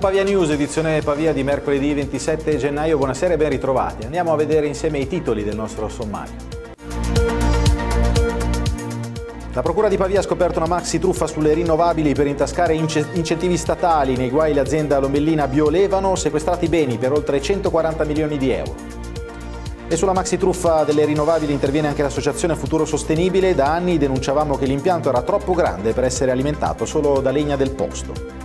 Milano Pavia News, edizione Pavia di mercoledì 27 gennaio. Buonasera e ben ritrovati. Andiamo a vedere insieme i titoli del nostro sommario. La Procura di Pavia ha scoperto una maxi truffa sulle rinnovabili per intascare incentivi statali nei guai l'azienda Lombellina Biolevano, sequestrati beni per oltre 140 milioni di euro. E sulla maxi truffa delle rinnovabili interviene anche l'associazione Futuro Sostenibile. Da anni denunciavamo che l'impianto era troppo grande per essere alimentato solo da legna del posto.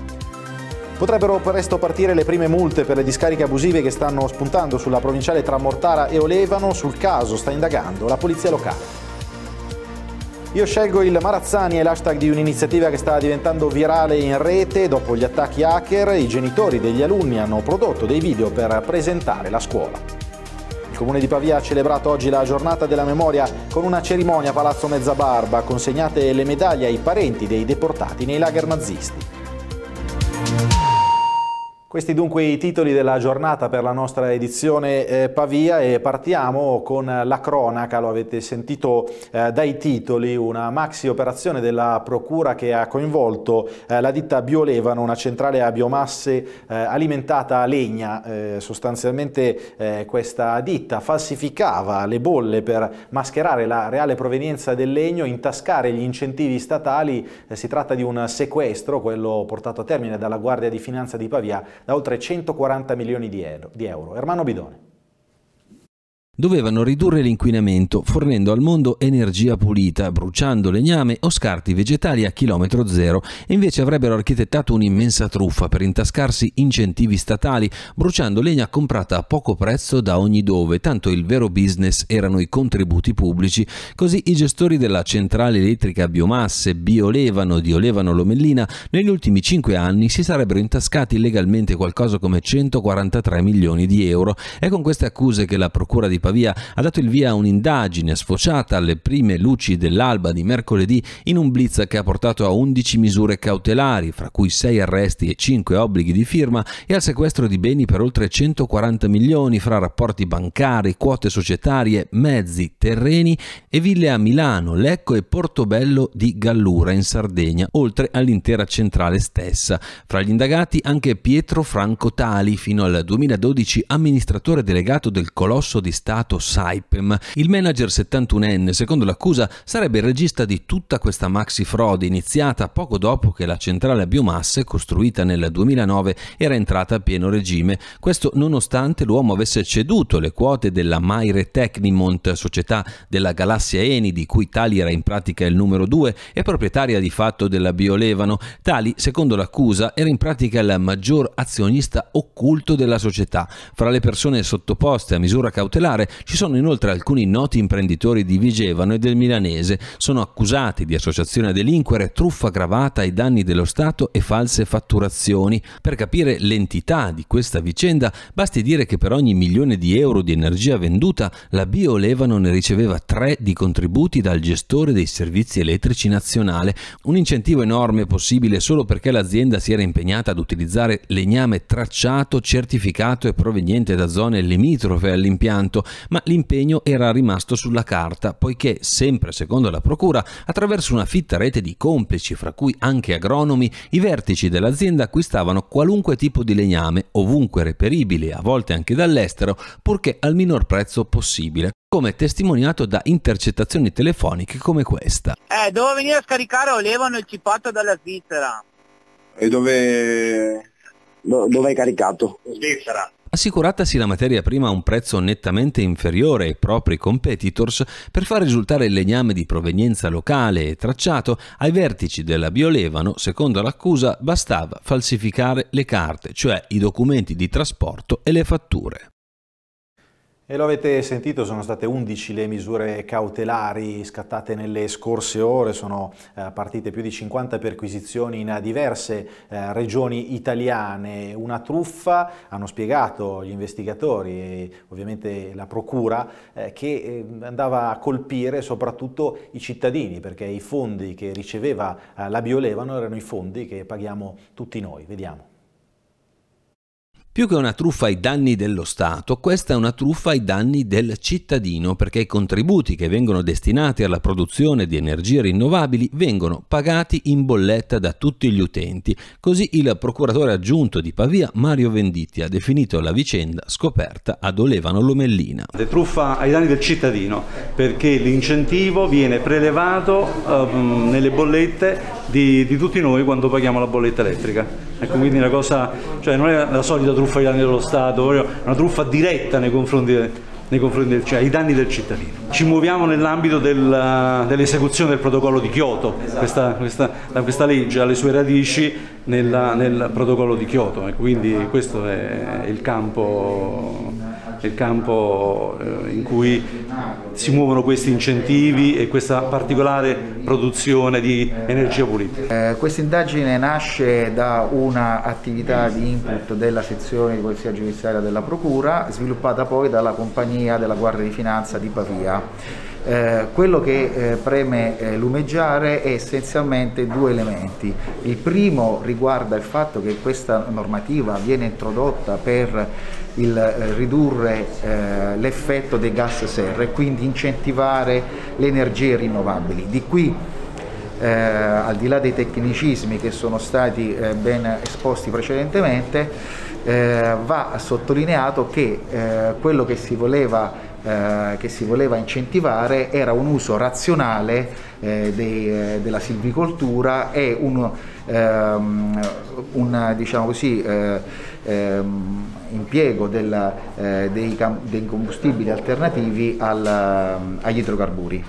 Potrebbero presto partire le prime multe per le discariche abusive che stanno spuntando sulla provinciale tra Mortara e Olevano. Sul caso sta indagando la polizia locale. Io scelgo il Marazzani è l'hashtag di un'iniziativa che sta diventando virale in rete. Dopo gli attacchi hacker, i genitori degli alunni hanno prodotto dei video per presentare la scuola. Il comune di Pavia ha celebrato oggi la giornata della memoria con una cerimonia a Palazzo Mezzabarba, consegnate le medaglie ai parenti dei deportati nei lager nazisti. Questi dunque i titoli della giornata per la nostra edizione eh, Pavia e partiamo con la cronaca, lo avete sentito eh, dai titoli, una maxi operazione della Procura che ha coinvolto eh, la ditta Biolevano, una centrale a biomasse eh, alimentata a legna. Eh, sostanzialmente eh, questa ditta falsificava le bolle per mascherare la reale provenienza del legno, intascare gli incentivi statali. si tratta di un sequestro, quello portato a termine dalla Guardia di Finanza di Pavia da oltre 140 milioni di euro. Ermano Bidone. Dovevano ridurre l'inquinamento fornendo al mondo energia pulita, bruciando legname o scarti vegetali a chilometro zero e invece avrebbero architettato un'immensa truffa per intascarsi incentivi statali, bruciando legna comprata a poco prezzo da ogni dove, tanto il vero business erano i contributi pubblici, così i gestori della centrale elettrica biomasse, Biolevano di Olevano Lomellina, negli ultimi 5 anni si sarebbero intascati legalmente qualcosa come 143 milioni di euro. È con queste accuse che la Procura di Pavia ha dato il via a un'indagine sfociata alle prime luci dell'alba di mercoledì in un blitz che ha portato a 11 misure cautelari, fra cui 6 arresti e 5 obblighi di firma, e al sequestro di beni per oltre 140 milioni fra rapporti bancari, quote societarie, mezzi, terreni e ville a Milano, Lecco e Portobello di Gallura in Sardegna, oltre all'intera centrale stessa. Fra gli indagati anche Pietro Franco Tali, fino al 2012 amministratore delegato del colosso di Stato citato Saipem, il manager 71enne, secondo l'accusa, sarebbe il regista di tutta questa maxi frode iniziata poco dopo che la centrale a biomasse, costruita nel 2009, era entrata a pieno regime. Questo nonostante l'uomo avesse ceduto le quote della Maire Technimont, società della galassia Eni, di cui Tali era in pratica il numero 2 e proprietaria di fatto della Biolevano. Tali, secondo l'accusa, era in pratica il maggior azionista occulto della società. Fra le persone sottoposte a misura cautelare particolare ci sono inoltre alcuni noti imprenditori di Vigevano e del Milanese, sono accusati di associazione a delinquere, truffa gravata ai danni dello Stato e false fatturazioni. Per capire l'entità di questa vicenda basti dire che per ogni milione di euro di energia venduta la Biolevano ne riceveva tre di contributi dal gestore dei servizi elettrici nazionale, un incentivo enorme possibile solo perché l'azienda si era impegnata ad utilizzare legname tracciato, certificato e proveniente da zone limitrofe all'impianto, ma l'impegno era rimasto sulla carta, poiché, sempre secondo la Procura, attraverso una fitta rete di complici, fra cui anche agronomi, i vertici dell'azienda acquistavano qualunque tipo di legname, ovunque reperibile, a volte anche dall'estero, purché al minor prezzo possibile come testimoniato da intercettazioni telefoniche come questa. Eh, devo venire a scaricare olevano il cipato dalla Svizzera. E dove... Do, dove hai caricato? Svizzera assicuratasi la materia prima a un prezzo nettamente inferiore ai propri competitors per far risultare il legname di provenienza locale e tracciato, ai vertici della Biolevano, secondo l'accusa, bastava falsificare le carte, cioè i documenti di trasporto e le fatture. E lo avete sentito, sono state 11 le misure cautelari scattate nelle scorse ore, sono eh, partite più di 50 perquisizioni in diverse eh, regioni italiane. Una truffa, hanno spiegato gli investigatori e ovviamente la procura, eh, che andava a colpire soprattutto i cittadini, perché i fondi che riceveva la Biolevano erano i fondi che paghiamo tutti noi. Vediamo. Più che una truffa ai danni dello Stato, questa è una truffa ai danni del cittadino perché i contributi che vengono destinati alla produzione di energie rinnovabili vengono pagati in bolletta da tutti gli utenti. Così il procuratore aggiunto di Pavia, Mario Venditti, ha definito la vicenda scoperta ad Olevano Lomellina. La truffa ai danni del cittadino perché l'incentivo viene prelevato um, nelle bollette di, di, tutti noi quando paghiamo la bolletta elettrica. Ecco, quindi una cosa, cioè non è la solita truffa ai danni dello Stato, è una truffa diretta nei confronti, nei confronti del, cioè, ai danni del cittadino. Ci muoviamo nell'ambito dell'esecuzione del protocollo di Kyoto, questa, questa, questa, legge ha le sue radici nella, nel protocollo di Kyoto, ecco, quindi questo è il campo il campo eh, in cui si muovono questi incentivi e questa particolare produzione di energia pulita. Eh, questa indagine nasce da un'attività di input della sezione di polizia giudiziaria della Procura, sviluppata poi dalla compagnia della Guardia di Finanza di Pavia. Eh, quello che eh, preme eh, lumeggiare è essenzialmente due elementi. Il primo riguarda il fatto che questa normativa viene introdotta per il, eh, ridurre eh, l'effetto dei gas serra e quindi incentivare le energie rinnovabili. Di qui eh, al di là dei tecnicismi che sono stati eh, ben esposti precedentemente, eh, va sottolineato che eh, quello che si voleva eh, che si voleva incentivare era un uso razionale eh, dei, eh, della silvicoltura e un, ehm, un diciamo così, ehm, impiego della, dei, dei, combustibili alternativi al, agli idrocarburi.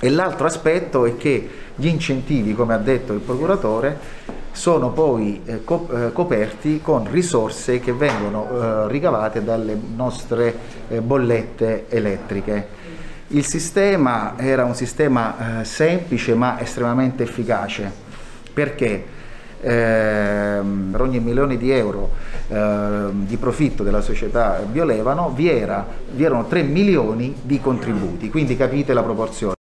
E l'altro aspetto è che gli incentivi, come ha detto il procuratore, sono poi eh, eh, coperti con risorse che vengono eh, ricavate dalle nostre bollette elettriche. Il sistema era un sistema semplice ma estremamente efficace perché eh, ogni milione di euro eh, di profitto della società Biolevano vi, era, vi erano 3 milioni di contributi, quindi capite la proporzione.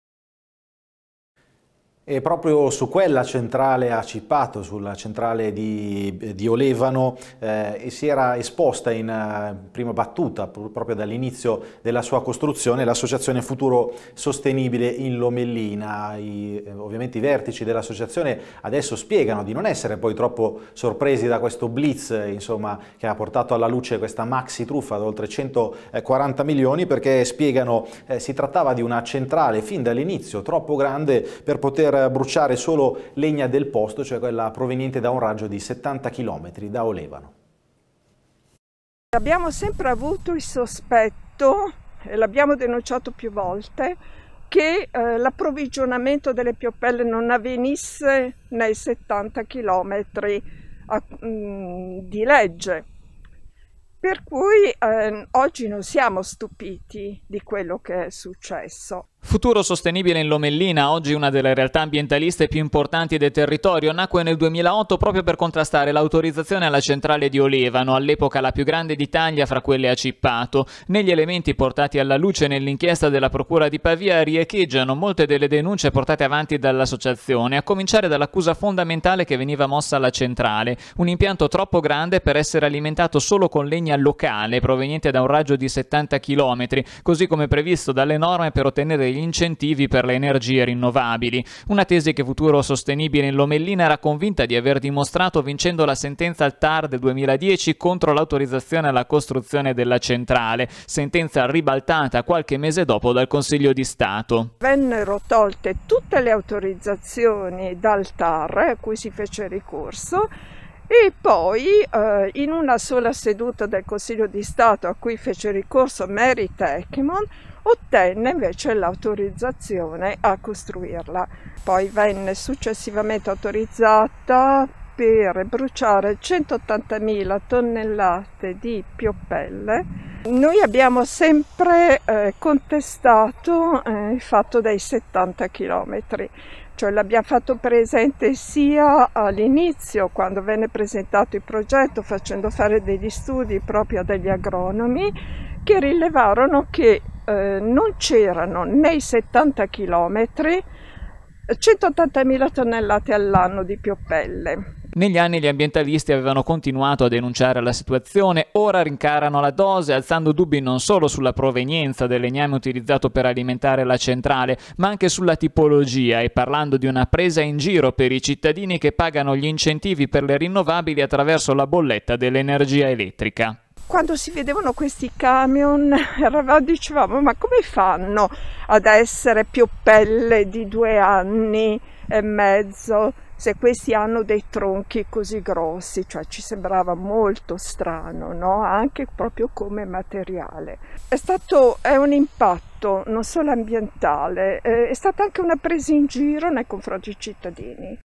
E proprio su quella centrale a Cippato, sulla centrale di, di Olevano, eh, si era esposta in eh, prima battuta, proprio dall'inizio della sua costruzione, l'associazione Futuro Sostenibile in Lomellina. I, eh, ovviamente i vertici dell'associazione adesso spiegano di non essere poi troppo sorpresi da questo blitz insomma, che ha portato alla luce questa maxi truffa da oltre 140 milioni, perché spiegano eh, si trattava di una centrale fin dall'inizio troppo grande per poter eh, bruciare solo legna del posto, cioè quella proveniente da un raggio di 70 km da Olevano. Abbiamo sempre avuto il sospetto, e l'abbiamo denunciato più volte, che eh, l'approvvigionamento delle piopelle non avvenisse nei 70 km a, mh, mm, di legge. Per cui eh, oggi non siamo stupiti di quello che è successo. Futuro sostenibile in Lomellina, oggi una delle realtà ambientaliste più importanti del territorio, nacque nel 2008 proprio per contrastare l'autorizzazione alla centrale di Olevano, all'epoca la più grande d'Italia fra quelle a Cippato. Negli elementi portati alla luce nell'inchiesta della Procura di Pavia riecheggiano molte delle denunce portate avanti dall'associazione, a cominciare dall'accusa fondamentale che veniva mossa alla centrale, un impianto troppo grande per essere alimentato solo con legna locale proveniente da un raggio di 70 km, così come previsto dalle norme per ottenere degli incentivi per le energie rinnovabili, una tesi che Futuro Sostenibile in Lomellina era convinta di aver dimostrato vincendo la sentenza al TAR del 2010 contro l'autorizzazione alla costruzione della centrale, sentenza ribaltata qualche mese dopo dal Consiglio di Stato. Vennero tolte tutte le autorizzazioni dal TAR a cui si fece ricorso e poi eh, in una sola seduta del Consiglio di Stato a cui fece ricorso Mary Tecmon ottenne invece l'autorizzazione a costruirla. Poi venne successivamente autorizzata per bruciare 180.000 tonnellate di pioppelle. Noi abbiamo sempre eh, contestato eh, il fatto dei 70 chilometri cioè l'abbiamo fatto presente sia all'inizio quando venne presentato il progetto facendo fare degli studi proprio a degli agronomi che rilevarono che eh, non c'erano nei 70 km 180.000 tonnellate all'anno di pioppelle negli anni gli ambientalisti avevano continuato a denunciare la situazione, ora rincarano la dose, alzando dubbi non solo sulla provenienza del legname utilizzato per alimentare la centrale, ma anche sulla tipologia e parlando di una presa in giro per i cittadini che pagano gli incentivi per le rinnovabili attraverso la bolletta dell'energia elettrica quando si vedevano questi camion dicevamo ma come fanno ad essere più pelle di due anni e mezzo se questi hanno dei tronchi così grossi, cioè ci sembrava molto strano, no? anche proprio come materiale. È stato è un impatto non solo ambientale, eh, è stata anche una presa in giro nei confronti dei cittadini.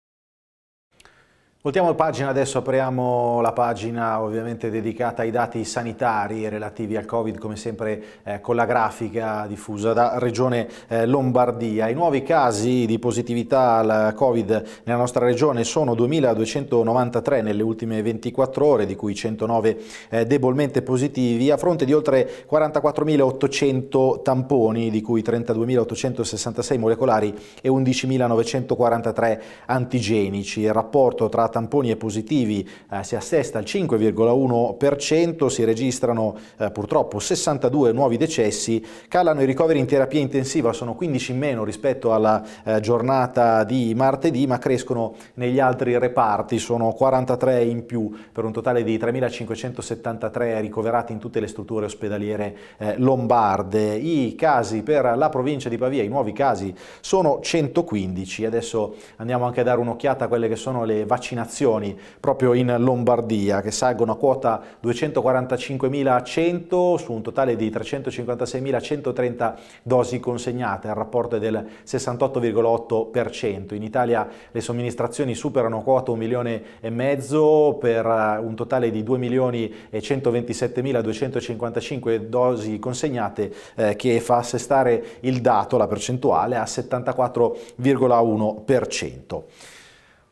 Voltiamo pagina, adesso apriamo la pagina ovviamente dedicata ai dati sanitari relativi al Covid, come sempre eh, con la grafica diffusa da Regione eh, Lombardia. I nuovi casi di positività al Covid nella nostra regione sono 2.293 nelle ultime 24 ore, di cui 109 eh, debolmente positivi, a fronte di oltre 44.800 tamponi, di cui 32.866 molecolari e 11.943 antigenici. Il rapporto tra tamponi e positivi eh, si assesta al 5,1%, si registrano eh, purtroppo 62 nuovi decessi, calano i ricoveri in terapia intensiva, sono 15 in meno rispetto alla eh, giornata di martedì, ma crescono negli altri reparti, sono 43 in più per un totale di 3.573 ricoverati in tutte le strutture ospedaliere eh, lombarde. I casi per la provincia di Pavia, i nuovi casi sono 115, adesso andiamo anche a dare un'occhiata a quelle che sono le vaccinazioni contaminazioni proprio in Lombardia che salgono a quota 245.100 su un totale di 356.130 dosi consegnate, il rapporto è del 68,8%. In Italia le somministrazioni superano quota 1 milione e mezzo per eh, un totale di 2.127.255 dosi consegnate eh, che fa assestare il dato, la percentuale, a 74,1%.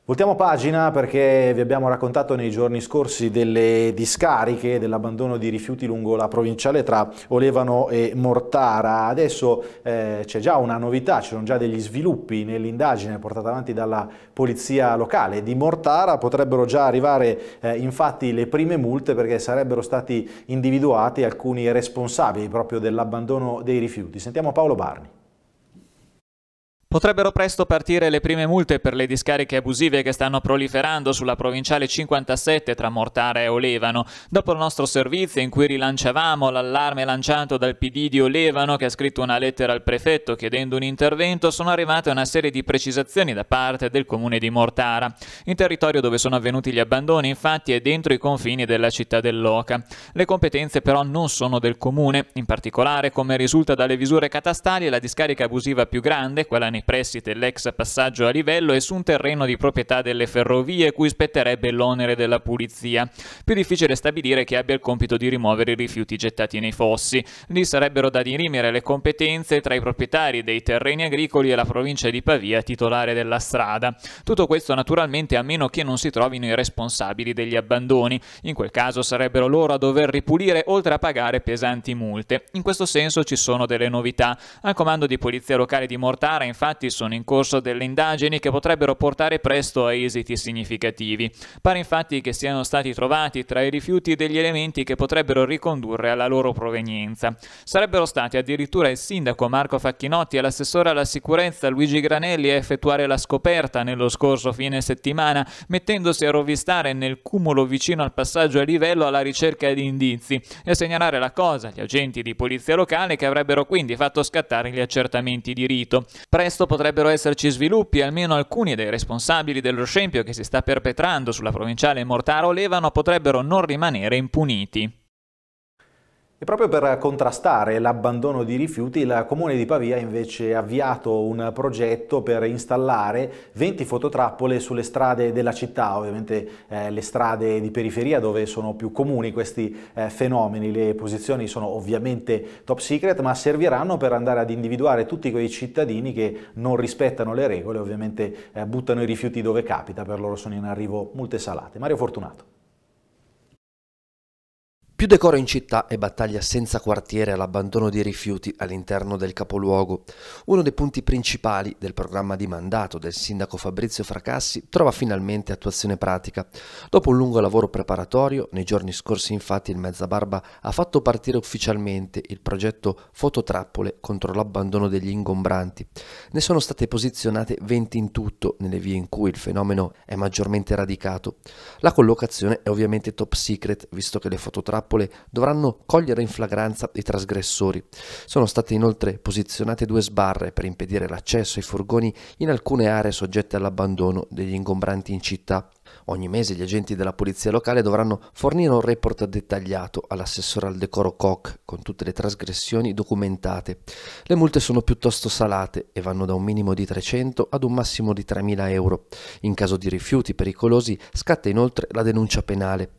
Voltiamo pagina perché vi abbiamo raccontato nei giorni scorsi delle discariche, dell'abbandono di rifiuti lungo la provinciale tra Olevano e Mortara. Adesso eh, c'è già una novità, ci sono già degli sviluppi nell'indagine portata avanti dalla polizia locale di Mortara. Potrebbero già arrivare eh, infatti le prime multe perché sarebbero stati individuati alcuni responsabili proprio dell'abbandono dei rifiuti. Sentiamo Paolo Barni. Potrebbero presto partire le prime multe per le discariche abusive che stanno proliferando sulla provinciale 57 tra Mortara e Olevano. Dopo il nostro servizio in cui rilanciavamo l'allarme lanciato dal PD di Olevano che ha scritto una lettera al prefetto chiedendo un intervento, sono arrivate una serie di precisazioni da parte del comune di Mortara. In territorio dove sono avvenuti gli abbandoni infatti è dentro i confini della città dell'Oca. Le competenze però non sono del comune, in particolare come risulta dalle visure catastali la discarica abusiva più grande, quella nei nei pressi dell'ex passaggio a livello e su un terreno di proprietà delle ferrovie cui spetterebbe l'onere della pulizia. Più difficile stabilire chi abbia il compito di rimuovere i rifiuti gettati nei fossi. Lì sarebbero da dirimere le competenze tra i proprietari dei terreni agricoli e la provincia di Pavia titolare della strada. Tutto questo naturalmente a meno che non si trovino i responsabili degli abbandoni. In quel caso sarebbero loro a dover ripulire oltre a pagare pesanti multe. In questo senso ci sono delle novità. Al comando di Polizia Locale di Mortara infatti Infatti sono in corso delle indagini che potrebbero portare presto a esiti significativi. Pare infatti che siano stati trovati tra i rifiuti degli elementi che potrebbero ricondurre alla loro provenienza. Sarebbero stati addirittura il sindaco Marco Facchinotti e l'assessore alla sicurezza Luigi Granelli a effettuare la scoperta nello scorso fine settimana, mettendosi a rovistare nel cumulo vicino al passaggio a livello alla ricerca di indizi e a segnalare la cosa agli agenti di polizia locale che avrebbero quindi fatto scattare gli accertamenti di rito. Presto presto potrebbero esserci sviluppi, almeno alcuni dei responsabili dello scempio che si sta perpetrando sulla provinciale Mortaro Levano potrebbero non rimanere impuniti. E proprio per contrastare l'abbandono di rifiuti, il Comune di Pavia invece ha avviato un progetto per installare 20 fototrappole sulle strade della città, ovviamente eh, le strade di periferia dove sono più comuni questi eh, fenomeni. Le posizioni sono ovviamente top secret, ma serviranno per andare ad individuare tutti quei cittadini che non rispettano le regole, ovviamente eh, buttano i rifiuti dove capita, per loro sono in arrivo multe salate. Mario Fortunato. Più decoro in città e battaglia senza quartiere all'abbandono dei rifiuti all'interno del capoluogo. Uno dei punti principali del programma di mandato del sindaco Fabrizio Fracassi trova finalmente attuazione pratica. Dopo un lungo lavoro preparatorio, nei giorni scorsi infatti il Mezzabarba ha fatto partire ufficialmente il progetto Fototrappole contro l'abbandono degli ingombranti. Ne sono state posizionate 20 in tutto nelle vie in cui il fenomeno è maggiormente radicato. La collocazione è ovviamente top secret, visto che le fototrappole trappole dovranno cogliere in flagranza i trasgressori. Sono state inoltre posizionate due sbarre per impedire l'accesso ai furgoni in alcune aree soggette all'abbandono degli ingombranti in città. Ogni mese gli agenti della polizia locale dovranno fornire un report dettagliato all'assessore al decoro Koch con tutte le trasgressioni documentate. Le multe sono piuttosto salate e vanno da un minimo di 300 ad un massimo di 3.000 euro. In caso di rifiuti pericolosi scatta inoltre la denuncia penale.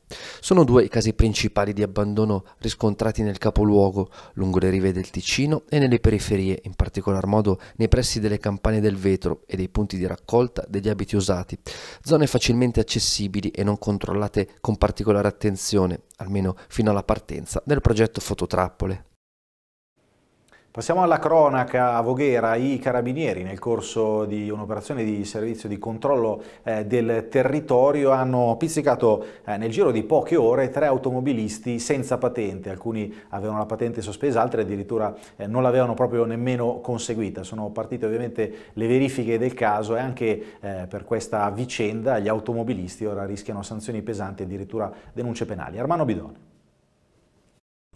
Sono due i casi principali di abbandono riscontrati nel capoluogo, lungo le rive del Ticino e nelle periferie, in particolar modo nei pressi delle campane del vetro e dei punti di raccolta degli abiti usati, zone facilmente accessibili e non controllate con particolare attenzione, almeno fino alla partenza, del progetto Fototrappole. Passiamo alla cronaca a Voghera, i carabinieri nel corso di un'operazione di servizio di controllo eh, del territorio hanno pizzicato eh, nel giro di poche ore tre automobilisti senza patente, alcuni avevano la patente sospesa, altri addirittura eh, non l'avevano proprio nemmeno conseguita. Sono partite ovviamente le verifiche del caso e anche eh, per questa vicenda gli automobilisti ora rischiano sanzioni pesanti e addirittura denunce penali. Armano Bidone.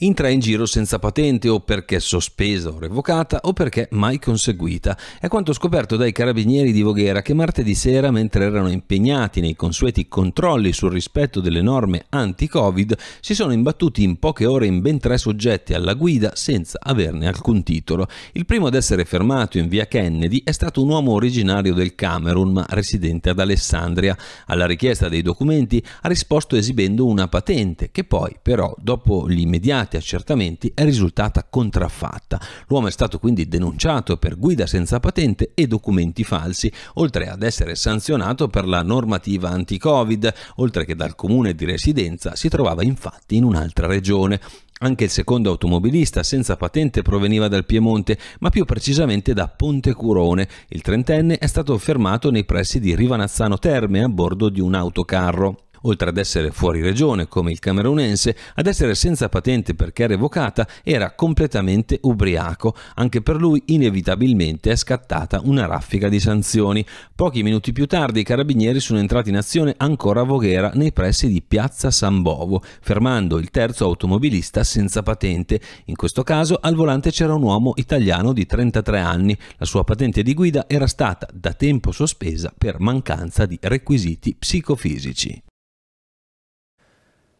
Intra in giro senza patente o perché sospesa o revocata o perché mai conseguita. È quanto scoperto dai carabinieri di Voghera che martedì sera, mentre erano impegnati nei consueti controlli sul rispetto delle norme anti-Covid, si sono imbattuti in poche ore in ben tre soggetti alla guida senza averne alcun titolo. Il primo ad essere fermato in via Kennedy è stato un uomo originario del Camerun ma residente ad Alessandria. Alla richiesta dei documenti ha risposto esibendo una patente che poi però, dopo gli immediati mancati accertamenti è risultata contraffatta. L'uomo è stato quindi denunciato per guida senza patente e documenti falsi, oltre ad essere sanzionato per la normativa anti-Covid, oltre che dal comune di residenza si trovava infatti in un'altra regione. Anche il secondo automobilista senza patente proveniva dal Piemonte, ma più precisamente da Ponte Curone. Il trentenne è stato fermato nei pressi di Rivanazzano Terme a bordo di un autocarro oltre ad essere fuori regione come il camerunense, ad essere senza patente perché revocata, era completamente ubriaco. Anche per lui inevitabilmente è scattata una raffica di sanzioni. Pochi minuti più tardi i carabinieri sono entrati in azione ancora a Voghera nei pressi di Piazza San Bovo, fermando il terzo automobilista senza patente. In questo caso al volante c'era un uomo italiano di 33 anni. La sua patente di guida era stata da tempo sospesa per mancanza di requisiti psicofisici.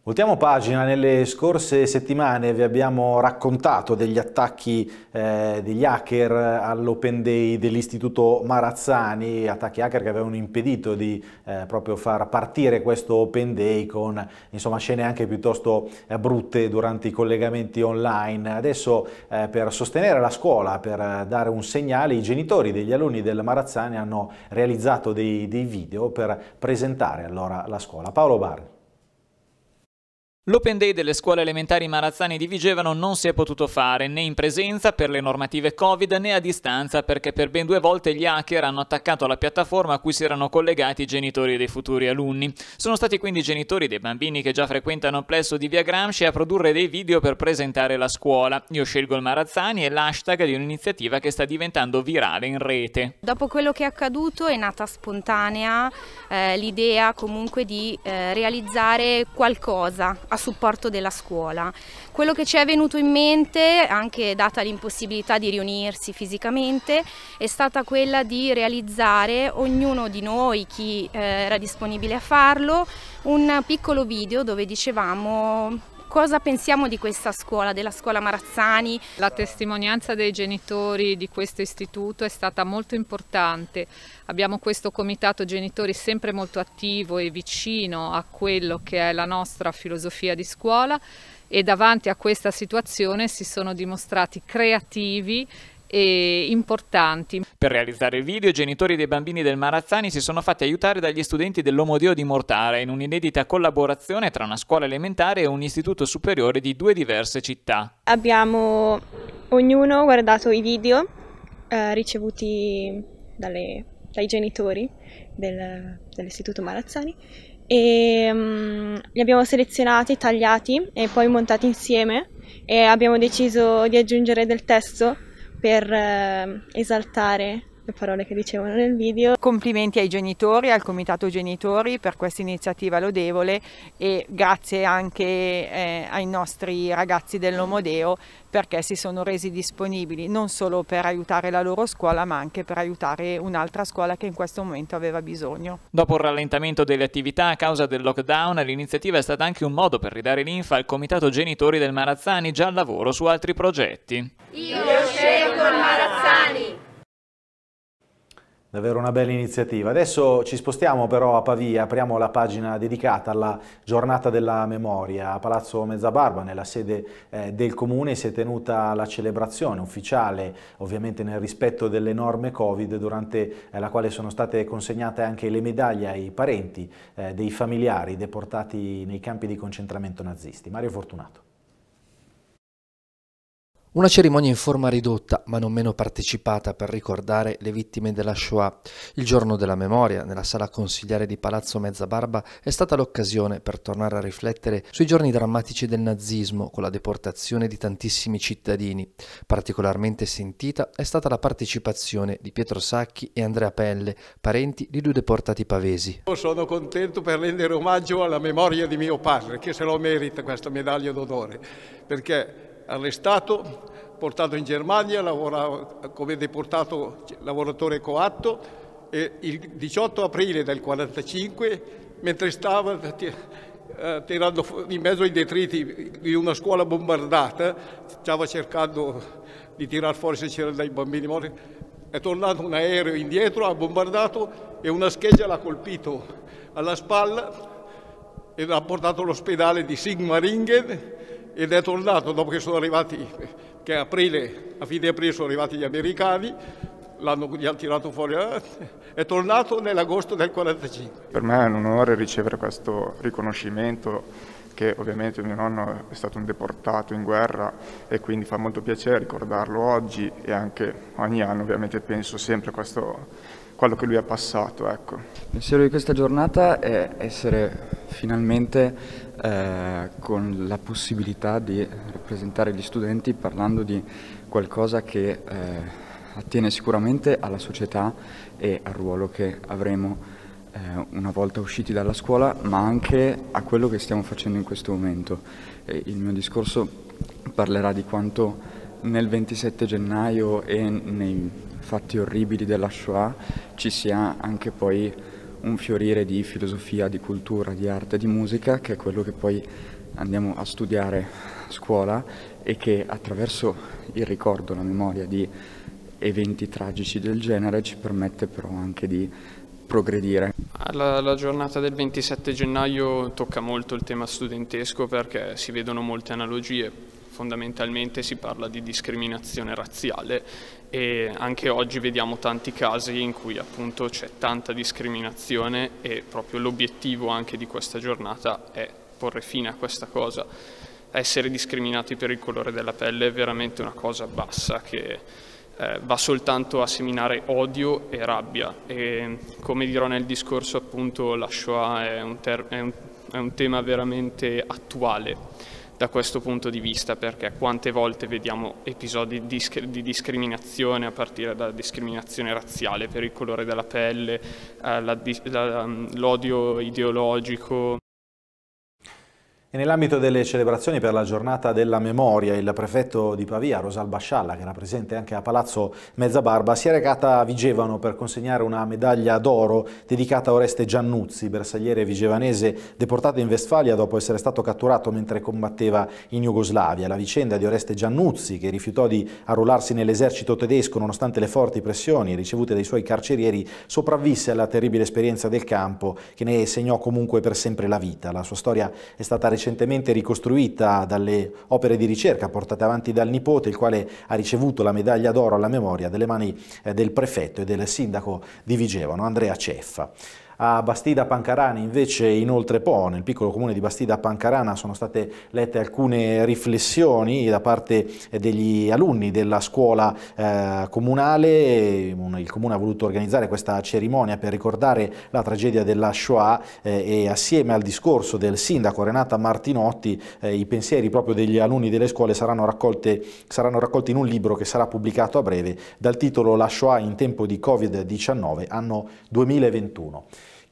Voltiamo pagina, nelle scorse settimane vi abbiamo raccontato degli attacchi eh, degli hacker all'Open Day dell'Istituto Marazzani, attacchi hacker che avevano impedito di eh, proprio far partire questo Open Day con insomma, scene anche piuttosto eh, brutte durante i collegamenti online. Adesso eh, per sostenere la scuola, per dare un segnale, i genitori degli alunni del Marazzani hanno realizzato dei, dei video per presentare allora la scuola. Paolo Barri. L'open day delle scuole elementari marazzane di Vigevano non si è potuto fare né in presenza per le normative Covid né a distanza perché per ben due volte gli hacker hanno attaccato la piattaforma a cui si erano collegati i genitori dei futuri alunni. Sono stati quindi i genitori dei bambini che già frequentano plesso di Via Gramsci a produrre dei video per presentare la scuola. Io scelgo il Marazzani e l'hashtag di un'iniziativa che sta diventando virale in rete. Dopo quello che è accaduto è nata spontanea eh, l'idea comunque di eh, realizzare qualcosa a supporto della scuola. Quello che ci è venuto in mente, anche data l'impossibilità di riunirsi fisicamente, è stata quella di realizzare ognuno di noi, chi eh, era disponibile a farlo, un piccolo video dove dicevamo cosa pensiamo di questa scuola, della scuola Marazzani? La testimonianza dei genitori di questo istituto è stata molto importante. Abbiamo questo comitato genitori sempre molto attivo e vicino a quello che è la nostra filosofia di scuola e davanti a questa situazione si sono dimostrati creativi e importanti. Per realizzare il video, i genitori dei bambini del Marazzani si sono fatti aiutare dagli studenti dell'Omodio di Mortara in un'inedita collaborazione tra una scuola elementare e un istituto superiore di due diverse città. Abbiamo ognuno guardato i video eh, ricevuti dalle, dai genitori del, dell'istituto Marazzani e um, li abbiamo selezionati, tagliati e poi montati insieme e abbiamo deciso di aggiungere del testo per eh, esaltare le parole che dicevano nel video. Complimenti ai genitori, al Comitato Genitori per questa iniziativa lodevole e grazie anche eh, ai nostri ragazzi dell'Omodeo perché si sono resi disponibili non solo per aiutare la loro scuola ma anche per aiutare un'altra scuola che in questo momento aveva bisogno. Dopo il rallentamento delle attività a causa del lockdown l'iniziativa è stata anche un modo per ridare linfa al Comitato Genitori del Marazzani già al lavoro su altri progetti. Io Dottor Marazzani! Davvero una bella iniziativa. Adesso ci spostiamo però a Pavia, apriamo la pagina dedicata alla giornata della memoria. A Palazzo Mezzabarba, nella sede eh, del comune, si è tenuta la celebrazione ufficiale, ovviamente nel rispetto delle norme Covid, durante eh, la quale sono state consegnate anche le medaglie ai parenti eh, dei familiari deportati nei campi di concentramento nazisti. Mario Fortunato. Una cerimonia in forma ridotta, ma non meno partecipata per ricordare le vittime della Shoah. Il giorno della memoria, nella sala consigliare di Palazzo Mezzabarba, è stata l'occasione per tornare a riflettere sui giorni drammatici del nazismo, con la deportazione di tantissimi cittadini. Particolarmente sentita è stata la partecipazione di Pietro Sacchi e Andrea Pelle, parenti di due deportati pavesi. Sono contento per rendere omaggio alla memoria di mio padre, che se lo merita questa medaglia d'onore, perché arrestato, portato in Germania, lavorava come deportato lavoratore coatto e il 18 aprile del 1945, mentre stava eh, tirando in mezzo ai detriti di una scuola bombardata, stava cercando di tirar fuori se c'erano dei bambini morti, è tornato un aereo indietro, ha bombardato e una scheggia l'ha colpito alla spalla e l'ha portato all'ospedale di Sigmaringen ed è tornato dopo che sono arrivati, che a, aprile, a fine aprile sono arrivati gli americani, l'hanno, tirato fuori, eh, è tornato nell'agosto del 1945. Per me è un onore ricevere questo riconoscimento che ovviamente mio nonno è stato un deportato in guerra e quindi fa molto piacere ricordarlo oggi e anche ogni anno ovviamente penso sempre a questo quello che lui ha passato. Ecco. Il pensiero di questa giornata è essere finalmente eh, con la possibilità di rappresentare gli studenti parlando di qualcosa che eh, attiene sicuramente alla società e al ruolo che avremo eh, una volta usciti dalla scuola, ma anche a quello che stiamo facendo in questo momento. il mio discorso parlerà di quanto nel 27 gennaio e nei fatti orribili della Shoah, ci sia anche poi un fiorire di filosofia, di cultura, di arte, di musica, che è quello che poi andiamo a studiare a scuola e che attraverso il ricordo, la memoria di eventi tragici del genere ci permette però anche di progredire. La, la, giornata del 27 gennaio tocca molto il tema studentesco perché si vedono molte analogie, fondamentalmente si parla di discriminazione razziale e anche oggi vediamo tanti casi in cui appunto c'è tanta discriminazione e proprio l'obiettivo anche di questa giornata è porre fine a questa cosa. Essere discriminati per il colore della pelle è veramente una cosa bassa che eh, va soltanto a seminare odio e rabbia e come dirò nel discorso appunto la Shoah è un, è un, è un tema veramente attuale da questo punto di vista, perché quante volte vediamo episodi di, di discriminazione a partire dalla discriminazione razziale per il colore della pelle, eh, mm, l'odio ideologico. E nell'ambito delle celebrazioni per la giornata della memoria, il prefetto di Pavia, Rosalba Scialla, che era presente anche a Palazzo Mezzabarba, si è recata a Vigevano per consegnare una medaglia d'oro dedicata a Oreste Giannuzzi, bersagliere vigevanese deportato in Vestfalia dopo essere stato catturato mentre combatteva in Jugoslavia. La vicenda di Oreste Giannuzzi, che rifiutò di arruolarsi nell'esercito tedesco nonostante le forti pressioni ricevute dai suoi carcerieri, sopravvisse alla terribile esperienza del campo che ne segnò comunque per sempre la vita. La sua storia è stata recitata recentemente ricostruita dalle opere di ricerca portate avanti dal nipote, il quale ha ricevuto la medaglia d'oro alla memoria delle mani eh, del prefetto e del sindaco di Vigevano, Andrea Ceffa. A Bastida Pancarana invece inoltre Po, nel piccolo comune di Bastida Pancarana sono state lette alcune riflessioni da parte degli alunni della scuola eh, comunale, il comune ha voluto organizzare questa cerimonia per ricordare la tragedia della Shoah eh, e assieme al discorso del sindaco Renata Martinotti eh, i pensieri proprio degli alunni delle scuole saranno, raccolte, saranno raccolti in un libro che sarà pubblicato a breve dal titolo La Shoah in tempo di Covid-19 anno 2021.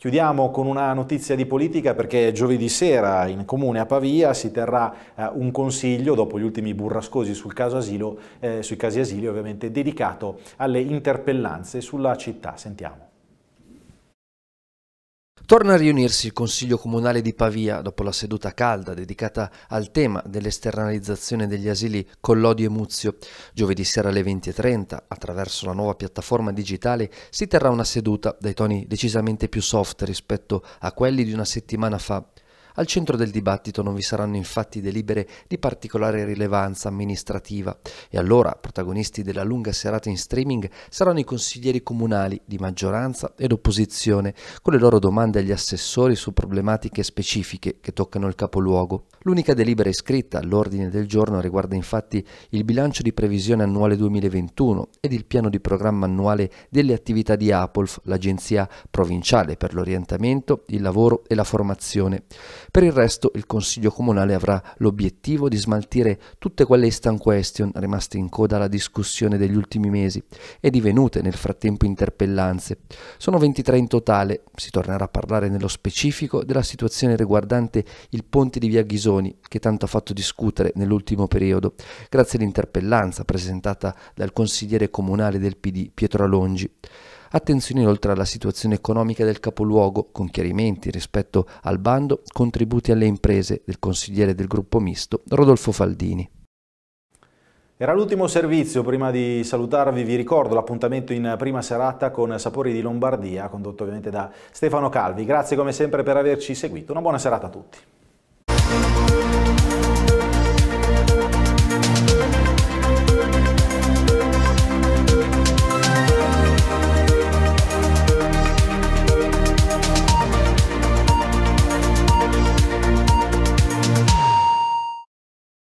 Chiudiamo con una notizia di politica perché giovedì sera in comune a Pavia si terrà eh, un consiglio, dopo gli ultimi burrascosi sul caso asilo, eh, sui casi asili ovviamente, dedicato alle interpellanze sulla città. Sentiamo. Torna a riunirsi il Consiglio Comunale di Pavia dopo la seduta calda dedicata al tema dell'esternalizzazione degli asili Collodi e Muzio. Giovedì sera alle 20.30, attraverso la nuova piattaforma digitale, si terrà una seduta dai toni decisamente più soft rispetto a quelli di una settimana fa. Al centro del dibattito non vi saranno infatti delibere di particolare rilevanza amministrativa e allora protagonisti della lunga serata in streaming saranno i consiglieri comunali di maggioranza ed opposizione con le loro domande agli assessori su problematiche specifiche che toccano il capoluogo. L'unica delibera iscritta all'ordine del giorno riguarda infatti il bilancio di previsione annuale 2021 ed il piano di programma annuale delle attività di APOLF, l'Agenzia Provinciale per l'Orientamento, il Lavoro e la Formazione. Per il resto il Consiglio Comunale avrà l'obiettivo di smaltire tutte quelle instant question rimaste in coda alla discussione degli ultimi mesi e divenute nel frattempo interpellanze. Sono 23 in totale, si tornerà a parlare nello specifico della situazione riguardante il ponte di via Ghisoni che tanto ha fatto discutere nell'ultimo periodo, grazie all'interpellanza presentata dal consigliere comunale del PD Pietro Alongi. Attenzione inoltre alla situazione economica del capoluogo, con chiarimenti rispetto al bando contributi alle imprese del consigliere del gruppo misto Rodolfo Faldini. Era l'ultimo servizio, prima di salutarvi vi ricordo l'appuntamento in prima serata con Sapori di Lombardia, condotto ovviamente da Stefano Calvi. Grazie come sempre per averci seguito, una buona serata a tutti.